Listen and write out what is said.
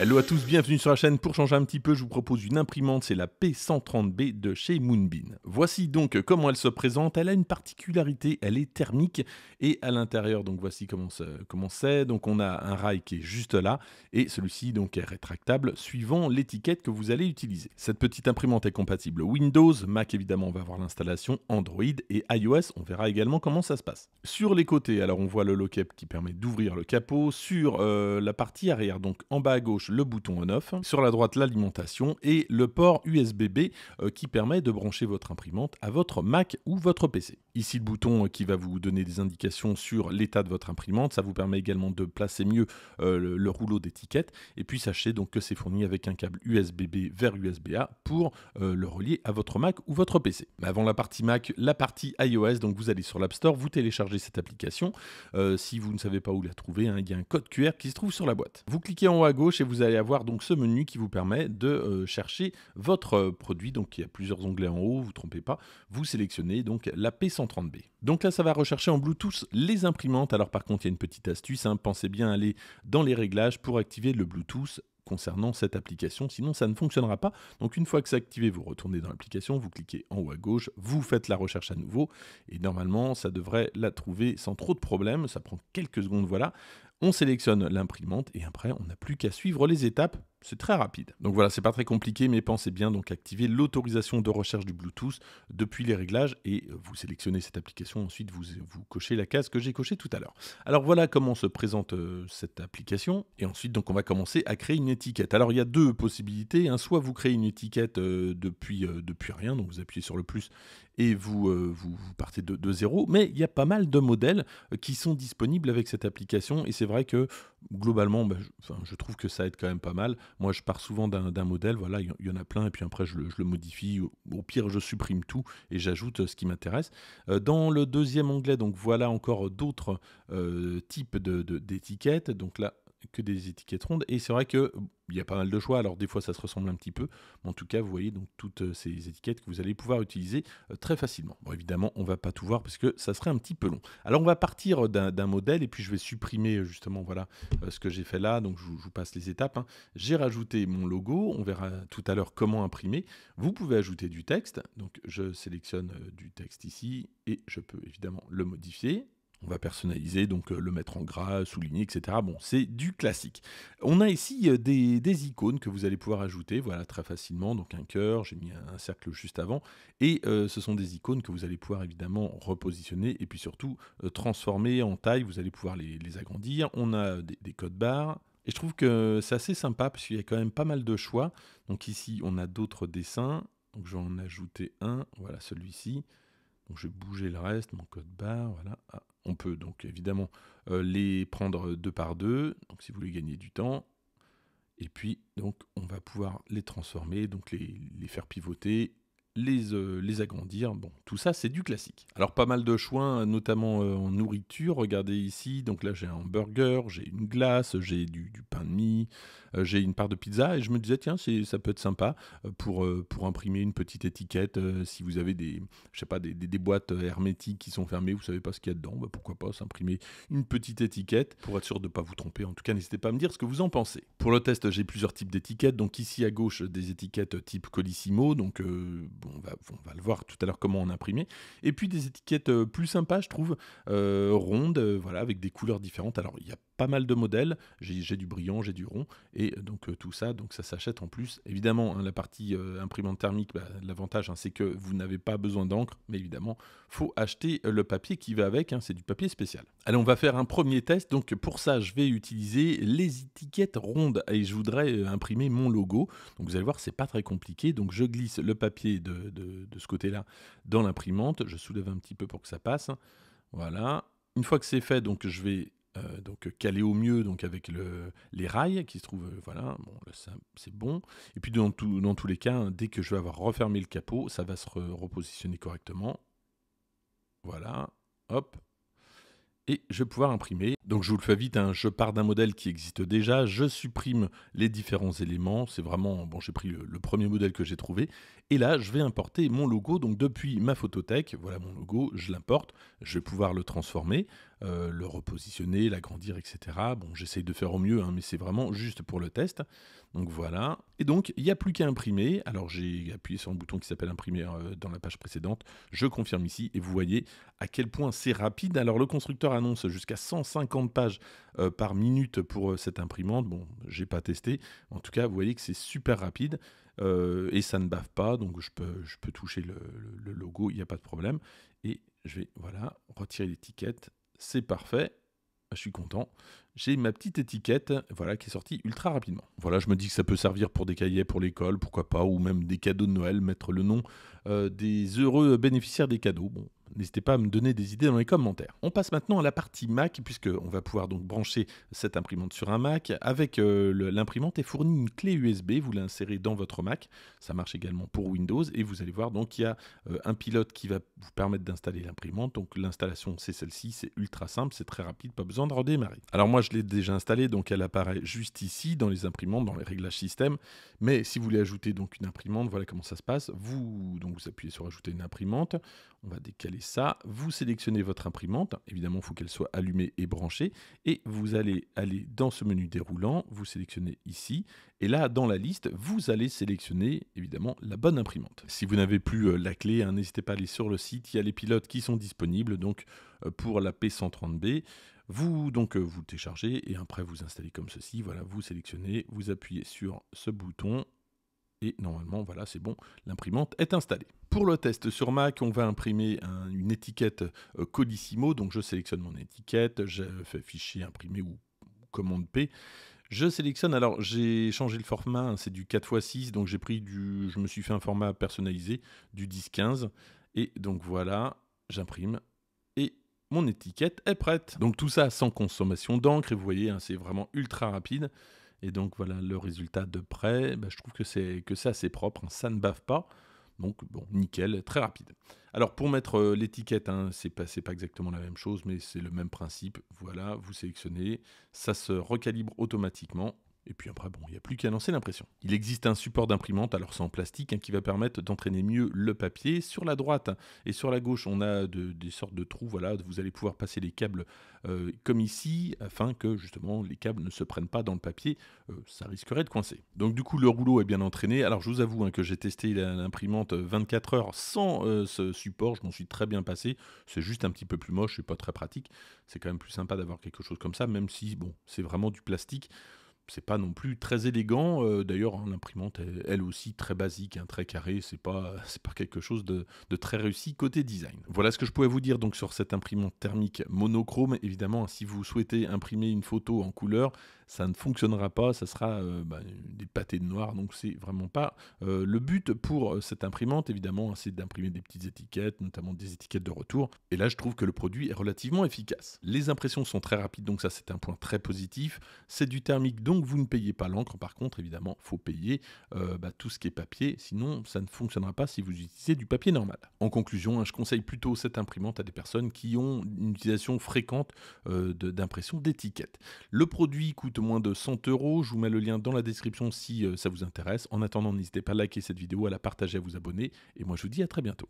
Hello à tous, bienvenue sur la chaîne. Pour changer un petit peu, je vous propose une imprimante, c'est la P130B de chez moonbean Voici donc comment elle se présente. Elle a une particularité, elle est thermique et à l'intérieur, donc voici comment c'est. donc on a un rail qui est juste là et celui-ci donc est rétractable suivant l'étiquette que vous allez utiliser. Cette petite imprimante est compatible Windows, Mac évidemment on va voir l'installation, Android et iOS, on verra également comment ça se passe. Sur les côtés, alors on voit le loquet qui permet d'ouvrir le capot, sur euh, la partie arrière, donc en bas à gauche le bouton on off, sur la droite l'alimentation et le port USB-B euh, qui permet de brancher votre imprimante à votre Mac ou votre PC. Ici le bouton euh, qui va vous donner des indications sur l'état de votre imprimante, ça vous permet également de placer mieux euh, le, rouleau d'étiquette et puis sachez donc que c'est fourni avec un câble USB-B vers USB-A pour le relier à votre Mac ou votre PC. Mais avant la partie Mac, la partie iOS, donc vous allez sur l'App Store, vous téléchargez cette application. si vous ne savez pas où la trouver, hein, il y a un code QR qui se trouve sur la boîte. Vous cliquez en haut à gauche et vous vous allez avoir donc ce menu qui vous permet de euh, chercher votre euh, produit. Donc il y a plusieurs onglets en haut, vous trompez pas. Vous sélectionnez donc la P130B. Donc là, ça va rechercher en Bluetooth les imprimantes. Alors par contre, il y a une petite astuce. Hein. Pensez bien aller dans les réglages pour activer le Bluetooth concernant cette application, sinon ça ne fonctionnera pas. Donc une fois que c'est activé, vous retournez dans l'application, vous cliquez en haut à gauche, vous faites la recherche à nouveau, et normalement ça devrait la trouver sans trop de problèmes, ça prend quelques secondes, voilà. On sélectionne l'imprimante et après on n'a plus qu'à suivre les étapes c'est très rapide. Donc voilà, c'est pas très compliqué, mais pensez bien donc activer l'autorisation de recherche du Bluetooth depuis les réglages et euh, vous sélectionnez cette application. Ensuite, vous, vous cochez la case que j'ai cochée tout à l'heure. Alors voilà comment se présente euh, cette application. Et ensuite, donc on va commencer à créer une étiquette. Alors il y a deux possibilités. Hein. Soit vous créez une étiquette euh, depuis, depuis rien, donc vous appuyez sur le plus et vous, partez de, zéro. Mais il y a pas mal de modèles qui sont disponibles avec cette application et c'est vrai que globalement, bah, je, je trouve que ça aide quand même pas mal. Moi, je pars souvent d'un modèle, voilà, il y, en a plein, et puis après, je le, modifie. Au pire, je supprime tout et j'ajoute euh, ce qui m'intéresse. Euh, dans le deuxième onglet, donc voilà encore d'autres euh, types d'étiquettes. De, donc là, que des étiquettes rondes. Et c'est vrai qu'il y a pas mal de choix. Alors, des fois, ça se ressemble un petit peu. Mais en tout cas, vous voyez donc toutes euh, ces étiquettes que vous allez pouvoir utiliser euh, très facilement. Bon, évidemment, on ne va pas tout voir parce que ça serait un petit peu long. Alors, on va partir euh, d'un modèle et puis je vais supprimer justement voilà ce que j'ai fait là. Donc, je, vous passe les étapes. Hein. J'ai rajouté mon logo. On verra tout à l'heure comment imprimer. Vous pouvez ajouter du texte. Donc, je sélectionne du texte ici et je peux évidemment le modifier. On va personnaliser, donc euh, le mettre en gras, souligner, etc. Bon, c'est du classique. On a ici euh, des, icônes que vous allez pouvoir ajouter, voilà, très facilement. Donc un cœur, j'ai mis un cercle juste avant. Et euh, ce sont des icônes que vous allez pouvoir évidemment repositionner et puis surtout transformer en taille. Vous allez pouvoir les, agrandir. On a des, codes barres. Et je trouve que c'est assez sympa parce qu'il y a quand même pas mal de choix. Donc ici, on a d'autres dessins. Donc je vais en ajouter un. Voilà celui-ci. Donc je vais bouger le reste, mon code barre. Voilà. Ah. On peut donc évidemment euh, les prendre deux par deux, donc si vous voulez gagner du temps. Et puis donc on va pouvoir les transformer, donc les, les faire pivoter les, euh, les agrandir. Bon, tout ça, c'est du classique. Alors, pas mal de choix, notamment euh, en nourriture. Regardez ici, donc là, j'ai un burger, j'ai une glace, j'ai du, pain de mie, euh, j'ai une part de pizza. Et je me disais, tiens, ça peut être sympa pour, pour imprimer une petite étiquette. si vous avez des, sais pas, des, boîtes hermétiques qui sont fermées, vous ne savez pas ce qu'il y a dedans, bah, pourquoi pas s'imprimer une petite étiquette pour être sûr de ne pas vous tromper. En tout cas, n'hésitez pas à me dire ce que vous en pensez. Pour le test, j'ai plusieurs types d'étiquettes. Donc, ici à gauche, des étiquettes type Colissimo. Donc, on, va, on le voir tout à l'heure comment en imprimer Et puis des étiquettes euh, plus sympas, je trouve, euh, rondes, euh, voilà, avec des couleurs différentes. Alors, il y a pas mal de modèles. J'ai du brillant, j'ai du rond, et donc euh, tout ça, donc ça s'achète en plus. Évidemment, hein, la partie euh, imprimante thermique, bah, l'avantage, hein, c'est que vous n'avez pas besoin d'encre, mais évidemment, faut acheter euh, le papier qui va avec. Hein. c'est du papier spécial. Allez, on va faire un premier test. Donc pour ça, je vais utiliser les étiquettes rondes et je voudrais imprimer mon logo. Donc vous allez voir, c'est pas très compliqué. Donc je glisse le papier de, de ce côté-là dans l'imprimante. Je soulève un petit peu pour que ça passe. Voilà. Une fois que c'est fait, donc je vais euh, donc euh, calé au mieux donc avec le, les rails qui se trouvent euh, voilà bon c'est bon et puis dans, dans tous les cas hein, dès que je vais avoir refermé le capot ça va se repositionner correctement voilà hop et je vais pouvoir imprimer. Donc je vous le fais vite, hein. je pars d'un modèle qui existe déjà, je supprime les différents éléments, c'est vraiment, bon j'ai pris le, premier modèle que j'ai trouvé, et là je vais importer mon logo, donc depuis ma photothèque, voilà mon logo, je l'importe, je vais pouvoir le transformer, euh, le repositionner, l'agrandir, etc. Bon j'essaye de faire au mieux, hein, mais c'est vraiment juste pour le test. Donc voilà. Et donc, il n'y a plus qu'à imprimer. Alors, j'ai appuyé sur un bouton qui s'appelle imprimer euh, dans la page précédente. Je confirme ici et vous voyez à quel point c'est rapide. Alors, le constructeur annonce jusqu'à 150 pages euh, par minute pour euh, cette imprimante. Bon, n'ai pas testé. En tout cas, vous voyez que c'est super rapide et ça ne bave pas. Donc, je peux, je peux toucher le, le logo, il n'y a pas de problème. Et je vais, voilà, retirer l'étiquette. C'est parfait je suis content. J'ai ma petite étiquette, voilà, qui est sortie ultra rapidement. Voilà, je me dis que ça peut servir pour des cahiers pour l'école, pourquoi pas, ou même des cadeaux de Noël, mettre le nom euh, des heureux bénéficiaires des cadeaux. Bon, N'hésitez pas à me donner des idées dans les commentaires. On passe maintenant à la partie Mac, puisqu'on va pouvoir donc brancher cette imprimante sur un Mac. Avec euh, l'imprimante est fournie une clé USB, vous l'insérez dans votre Mac. Ça marche également pour Windows. Et vous allez voir, donc il y a euh, un pilote qui va vous permettre d'installer l'imprimante. Donc l'installation, c'est celle-ci, c'est ultra simple, c'est très rapide, pas besoin de redémarrer. Alors moi, je l'ai déjà installée, donc elle apparaît juste ici dans les imprimantes, dans les réglages système. Mais si vous voulez ajouter donc une imprimante, voilà comment ça se passe. Vous, donc, vous appuyez sur ajouter une imprimante. On va décaler ça, vous sélectionnez votre imprimante, évidemment il faut qu'elle soit allumée et branchée, et vous allez aller dans ce menu déroulant, vous sélectionnez ici, et là dans la liste, vous allez sélectionner évidemment la bonne imprimante. Si vous n'avez plus euh, la clé, hein, n'hésitez pas à aller sur le site, il y a les pilotes qui sont disponibles donc euh, pour la P130B. Vous donc euh, vous téléchargez et après vous installez comme ceci. Voilà, vous sélectionnez, vous appuyez sur ce bouton et normalement voilà c'est bon, l'imprimante est installée. Pour le test sur Mac, on va imprimer une étiquette euh, Codissimo, donc je sélectionne mon étiquette, je fais fichier imprimer ou commande P. Je sélectionne, alors j'ai changé le format, hein, c'est du 4x6, donc j'ai pris du, je me suis fait un format personnalisé, du 10-15, et donc voilà, j'imprime, et mon étiquette est prête. Donc tout ça sans consommation d'encre, et vous voyez, hein, c'est vraiment ultra rapide. Et donc voilà le résultat de près. Bah, je trouve que c'est que c'est assez propre, hein. ça ne bave pas. Donc bon, nickel, très rapide. Alors pour mettre euh, l'étiquette, hein, c'est pas, pas exactement la même chose, mais c'est le même principe. Voilà, vous sélectionnez, ça se recalibre automatiquement et puis après, bon, il n'y a plus qu'à lancer l'impression. Il existe un support d'imprimante, alors sans plastique, hein, qui va permettre d'entraîner mieux le papier. Sur la droite et sur la gauche, on a des sortes de trous, voilà, vous allez pouvoir passer les câbles euh, comme ici, afin que justement les câbles ne se prennent pas dans le papier, euh, ça risquerait de coincer. Donc du coup, le rouleau est bien entraîné. Alors je vous avoue hein, que j'ai testé l'imprimante 24 euh, heures sans ce support, je m'en suis très bien passé. C'est juste un petit peu plus moche et pas très pratique. C'est quand même plus sympa d'avoir quelque chose comme ça, même si, bon, c'est vraiment du plastique c'est pas non plus très élégant. Euh, d'ailleurs, hein, l'imprimante, elle, aussi très basique, hein, très carré. C'est pas, pas quelque chose de, très réussi côté design. Voilà ce que je pouvais vous dire donc sur cette imprimante thermique monochrome. Évidemment, si vous souhaitez imprimer une photo en couleur, ça ne fonctionnera pas. Ça sera euh, bah, des pâtés de noir. Donc c'est vraiment pas euh, le but pour cette imprimante. Évidemment, c'est d'imprimer des petites étiquettes, notamment des étiquettes de retour. Et là, je trouve que le produit est relativement efficace. Les impressions sont très rapides, donc ça c'est un point très positif. C'est du thermique donc donc vous ne payez pas l'encre, par contre, évidemment, faut payer euh, bah, tout ce qui est papier, sinon ça ne fonctionnera pas si vous utilisez du papier normal. En conclusion, hein, je conseille plutôt cette imprimante à des personnes qui ont une utilisation fréquente euh, d'impression d'étiquettes. Le produit coûte moins de 100 euros, je vous mets le lien dans la description si euh, ça vous intéresse. En attendant, n'hésitez pas à liker cette vidéo, à la partager, à vous abonner, et moi je vous dis à très bientôt.